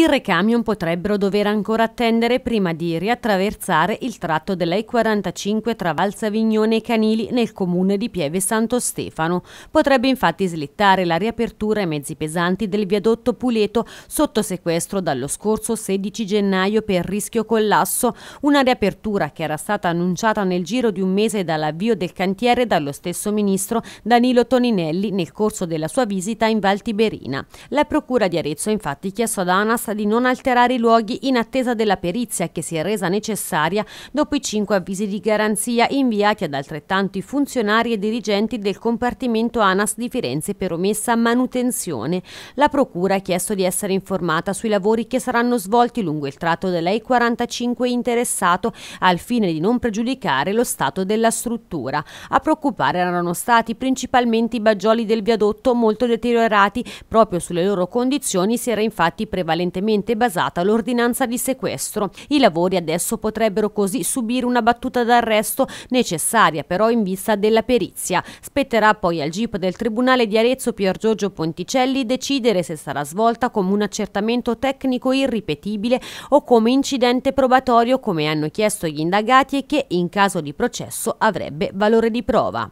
Tir camion potrebbero dover ancora attendere prima di riattraversare il tratto della E45 tra Valsavignone e Canili nel comune di Pieve Santo Stefano. Potrebbe infatti slittare la riapertura ai mezzi pesanti del viadotto Puleto sotto sequestro dallo scorso 16 gennaio per rischio collasso, una riapertura che era stata annunciata nel giro di un mese dall'avvio del cantiere dallo stesso ministro Danilo Toninelli nel corso della sua visita in Val Tiberina. La procura di Arezzo infatti chiesto ad ANAS richiesta di non alterare i luoghi in attesa della perizia che si è resa necessaria dopo i cinque avvisi di garanzia inviati ad altrettanti funzionari e dirigenti del compartimento ANAS di Firenze per omessa manutenzione. La Procura ha chiesto di essere informata sui lavori che saranno svolti lungo il tratto delle 45 interessato al fine di non pregiudicare lo stato della struttura. A preoccupare erano stati principalmente i baggioli del viadotto molto deteriorati, proprio sulle loro condizioni si era infatti prevalentemente recentemente basata l'ordinanza di sequestro. I lavori adesso potrebbero così subire una battuta d'arresto necessaria però in vista della perizia. Spetterà poi al GIP del Tribunale di Arezzo Pier Giorgio Ponticelli decidere se sarà svolta come un accertamento tecnico irripetibile o come incidente probatorio come hanno chiesto gli indagati e che in caso di processo avrebbe valore di prova.